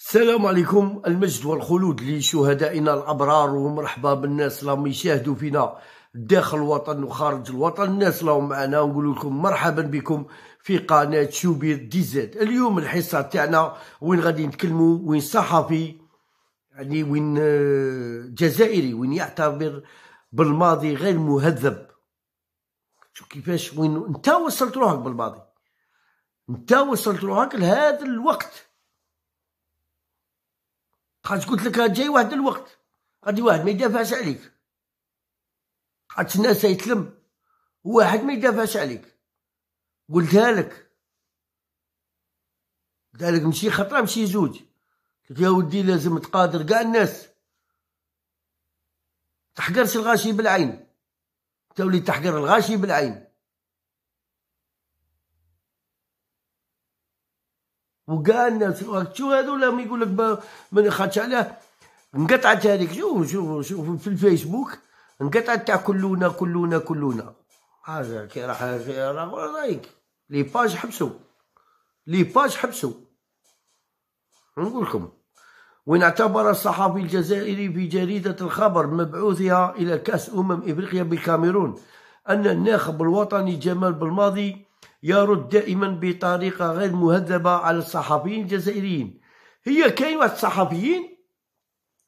السلام عليكم المجد والخلود لشهدائنا الابرار ومرحبا بالناس اللي راهم يشاهدوا فينا داخل الوطن وخارج الوطن الناس اللي معنا نقول لكم مرحبا بكم في قناه شوبير دي ديزاد اليوم الحصه تاعنا وين غادي نتكلموا وين صحفي يعني وين آه، جزائري وين يعتبر بالماضي غير مهذب شو كيفاش وين انت وصلت روحك بالماضي انت وصلت روحك لهذا الوقت قالت قلت لك جاي واحد الوقت غادي واحد ما يدافعش عليك خاطش الناس يتلم واحد ما يدافعش عليك قلتها لك قلت لك مشي خطره مشي زوج قلت يا ودي لازم تقادر كاع الناس تحقرش الغاشي بالعين تولي تحقر الغاشي بالعين وكاع الناس شو هذو ما يقول لك ما نخاطش عليه انقطعت هذيك شوف شوف شوف في الفيسبوك انقطعت تاع كلونا كلونا كلونا هذا كي راح رايك لي باج حبسوا لي باج حبسوا نقول لكم وإن اعتبر الصحفي الجزائري في جريدة الخبر مبعوثها إلى كأس أمم إفريقيا بالكاميرون أن الناخب الوطني جمال بالماضي يرد دائما بطريقه غير مهذبه على الصحفيين الجزائريين هي كاين واحد الصحفيين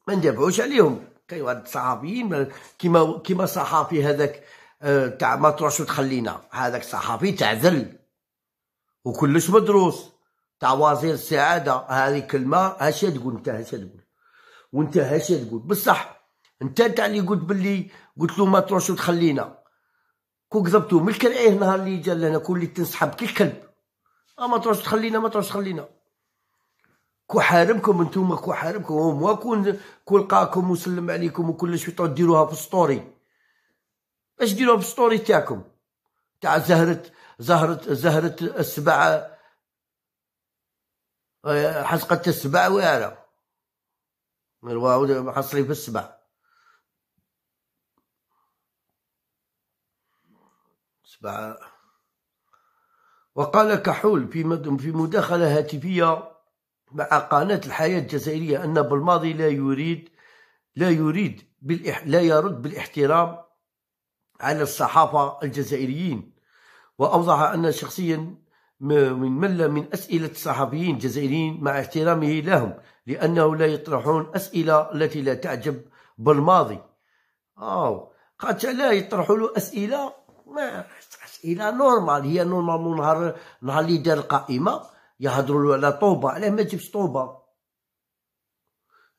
ما ندافعوش عليهم كاين واحد الصحفيين كيما كيما صحفي هذاك آه، تاع ما تروحش وتخلينا هذاك صحفي تعزل وكلش مدروس تاع وزير السعاده هذه كلمه هاش تقول انت هاش تقول وانت هاش تقول بصح انت تاع اللي قلت بلي قلت له ما تروحش وتخلينا كون كذبتو ملك العيه نهار اللي جا لهنا اللي تنسحب كي الكلب اما أه، تروحش تخلينا ما تروحش تخلينا كو حارمكم انتوما كو حارمكم هما كون كون لقاكم وسلم عليكم وكل شويه ديروها في السطوري اش ديروها في السطوري تاعكم تاع زهره زهره زهره السبعه آه، حسقه السبع واعره الواو حصري في السبع الأتباع وقال كحول في في مداخلة هاتفية مع قناة الحياة الجزائرية أن بالماضي لا يريد لا يريد بالإح لا يرد بالاحترام على الصحافة الجزائريين وأوضح أن شخصيا من مل من أسئلة الصحفيين الجزائريين مع احترامه لهم لأنه لا يطرحون أسئلة التي لا تعجب بالماضي أو آه، قد لا يطرحوا له أسئلة ما اسئله نورمال هي نورمالمون نهار نهار اللي دار القائمه يهضروا على طوبه علاه ما جبتش طوبه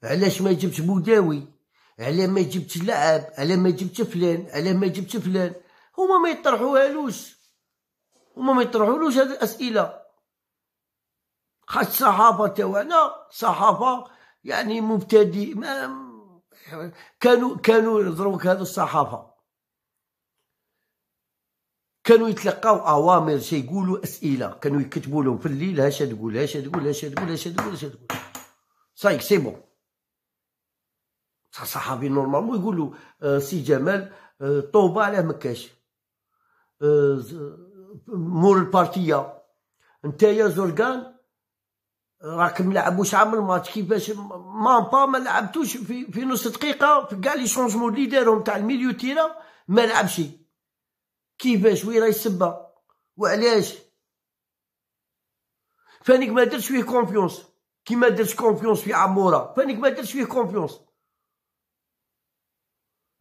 علاش ما جبتش بوداوي علاه ما جبتش لعب علاه ما جبتش فلان علاه ما جبتش فلان هما ما يطرحوهالوش هما ما يطرحولوش هاد الاسئله خاص الصحافه تاعنا صحافه يعني مبتدئ ما كانوا كانوا يضربوك هذو الصحافه كانوا يتلقاو اوامر شي يقولوا اسئله كانوا يكتبوا لهم في الليل هاش تقول هاش تقول هاش تقول هاش تقول هاش تقول صاي سي بون صح صحابي نورمالمون يقولوا آه سي جمال آه طوبه على مكاش آه مور البارتيه نتايا زرقان راك ملعب واش عامل ماتش كيفاش با ما لعبتوش في, في نص دقيقه في كاع لي شونجمون اللي دارهم تاع الميليو تيرا ما لعبش كيفاش وين راه يسبى وعلاش فانيك ما درتش فيه كونفيونس كي ما درتش كونفيونس في عموره فانيك ما درتش فيه كونفيونس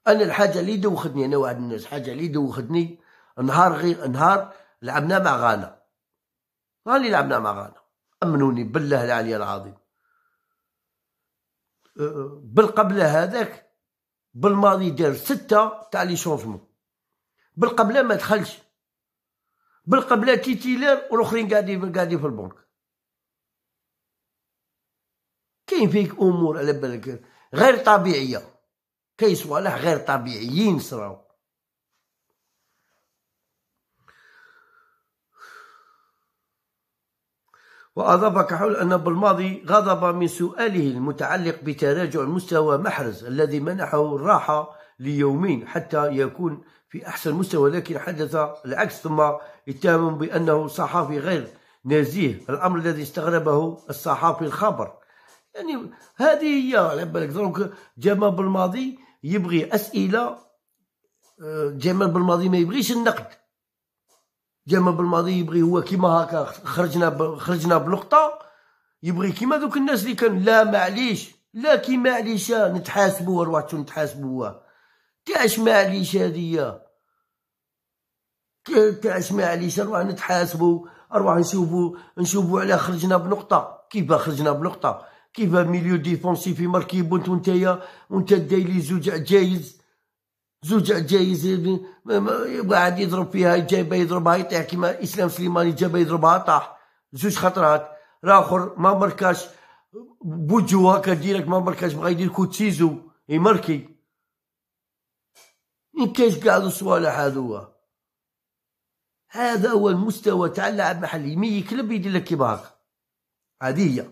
انا الحاجه اللي دوختني انا واحد الناس الحاجه اللي دوختني نهار غير نهار لعبنا مع غانا هاني اللي لعبنا مع غانا امنوني بالله العلي العظيم أه، أه، بالقبل هذاك بالماضي دار ستة تاع لي شونجمون بالقبله ما دخلش بالقبله تيتيلان والاخرين قاعدين قاعدين في البنك كاين فيك امور على بالك غير طبيعيه كاين صوالح غير طبيعيين صراو وأضاف كحول أن بالماضي غضب من سؤاله المتعلق بتراجع مستوى محرز الذي منحه الراحة ليومين حتى يكون في أحسن مستوى لكن حدث العكس ثم اتهم بأنه صحافي غير نزيه الأمر الذي استغربه الصحافي الخبر يعني هذه هي على بالك دروك جمال بالماضي يبغي أسئلة آه، جمال بالماضي ما يبغيش النقد جمال بالماضي يبغي هو كيما هكا خرجنا خرجنا بلقطة يبغي كيما ذوك الناس اللي كان لا معليش لا كيما عليش نتحاسبوا روحتو نتحاسبوا كاش معليش هذه كاش معليش نروح نتحاسبوا نروح نشوفوا نشوفوا على خرجنا بنقطه كيف خرجنا بنقطه كيف ميليو ديفونسيف يماركي بونت وانت وانت دايلي زوج جايز زوج جايز قاعد يضرب فيها جايبه يضربها يطيح كيما اسلام سليماني جابه يضربها طاح زوج خطرات راخر ما مركاش بوجو هكا ديرك ما مركاش بغا يدير كوتسيزو يمركي من كاش كاع الصوالح هذوه هذا هو المستوى تاع اللاعب المحلي مي يكلب يدير لك كيباك هذه هي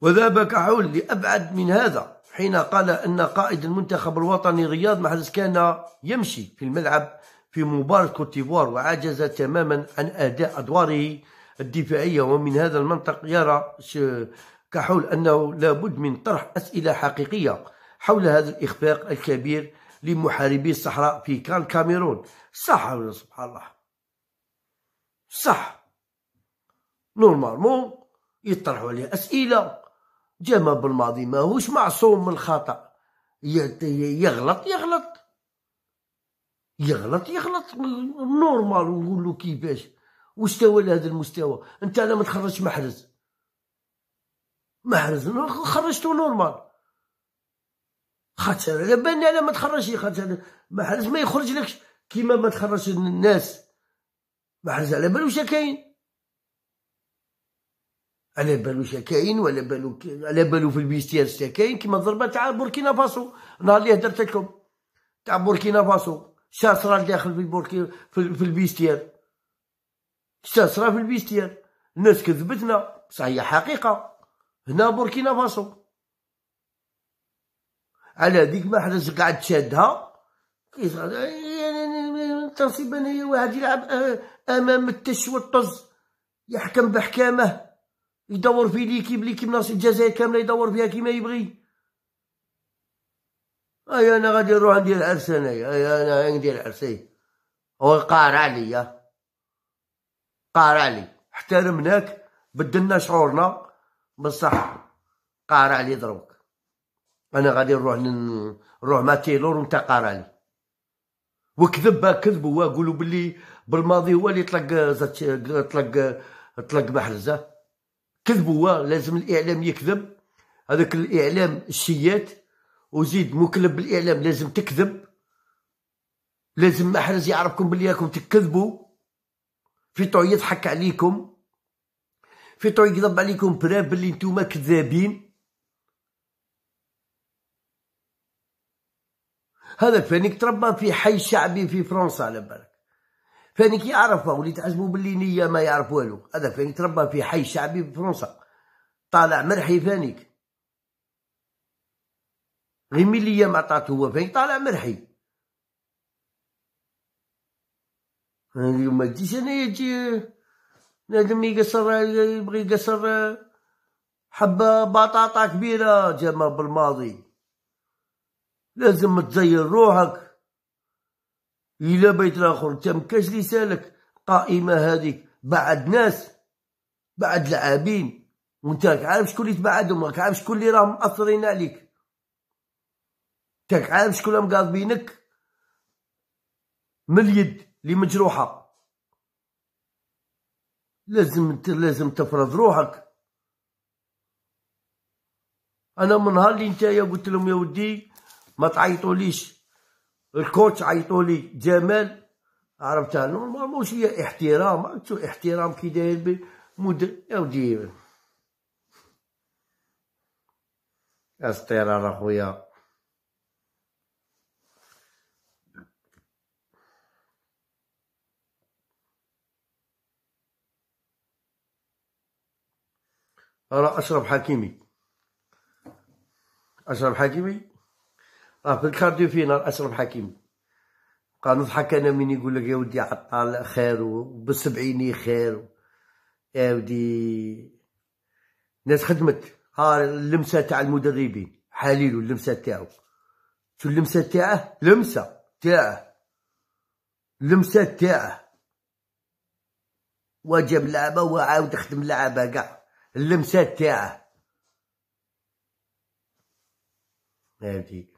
وذهب كحول لابعد من هذا حين قال ان قائد المنتخب الوطني رياض محرز كان يمشي في الملعب في مباراة ديفوار وعجز تماما عن اداء ادواره الدفاعية ومن هذا المنطق يرى كحول انه لابد من طرح اسئلة حقيقية حول هذا الاخفاق الكبير لمحاربي الصحراء في كان كاميرون صح سبحان الله صح نورمالمون يطرحوا عليه اسئله جمال بالماضي ماهوش معصوم من الخطا يغلط يغلط يغلط يغلط نورمال ونقول له كيفاش واستوى لهذا المستوى انت انا ما تخرجش محرز محرز خرجته نورمال خاطر على بالي انا ما تخرجش خاطر ما حرز ما يخرج لكش كيما ما تخرجش الناس ما حرز على بالو كاين على بالو كاين ولا بالو على بالو في البيستيرس كاين كيما الضربه تاع بوركينا فاسو نهار اللي هدرت لكم تاع بوركينا فاسو شتا صرا داخل في البوركي في, في البيستير شتا صرا في البيستير الناس كذبتنا صحيح حقيقه هنا بوركينا فاسو على هذيك ما حداش قاعد شادها يعني تنصيب انا واحد يلعب آه، امام التش والطز يحكم بحكامه يدور في ليكيب ليكيب ناصر الجزائر كامله يدور فيها كيما يبغي اي انا غادي نروح ندير العرس انايا اي انا ندير العرس اي هو قار عليا قار علي احترمناك بدلنا شعورنا بصح قار علي ضربك انا غادي نروح نروح مع تيلور وانت وكذب كذب هو قولوا باللي بالماضي هو اللي طلق طلق طلق محرزه كذب هو لازم الاعلام يكذب هذاك الاعلام الشيات وزيد مكلب بالاعلام لازم تكذب لازم محرز يعرفكم بلي راكم تكذبوا طوي يضحك عليكم طوي يكذب عليكم براب بلي نتوما كذابين هذا الفانيك تربى في حي شعبي في فرنسا على بالك فانيك يعرف وليت تعجبو باللي نية ما يعرف والو هذا فانيك تربى في حي شعبي في فرنسا طالع مرحي فانيك غير ملي ما عطاتو هو فانيك طالع مرحي اليوم ما تجيش انا يجي لازم يقصر يبغي يقصر حبه بطاطا كبيره جمع بالماضي لازم تزير روحك الى بيت الاخر انت مكاش سالك قائمه هذه بعد ناس بعد لاعبين وانت راك عارف شكون اللي تبعدهم راك عارف شكون اللي راهم مأثرين عليك راك عارف شكون راهم قاضبينك من اليد اللي مجروحه لازم انت لازم تفرض روحك انا من نهار اللي نتايا قلت لهم يا ودي ما تعيطوليش الكوتش عيطولي جمال عرفتها نورمال ماشي هي احترام عرفتو احترام كي داير بمدر يا ودي استرار اخويا راه اشرف حكيمي اشرف حكيمي راه في الكارديو فينال اشرف حكيم بقى نضحك انا من يقول لك يا ودي عطال خير وبالسبعيني خير يا ودي ناس خدمت ها اللمسه تاع المدربين حليل اللمسه تاعو شو اللمسه تاعه لمسه تاعه اللمسه تاعه وجاب لعبه وعاود خدم لعبه كاع اللمسه تاعه ودي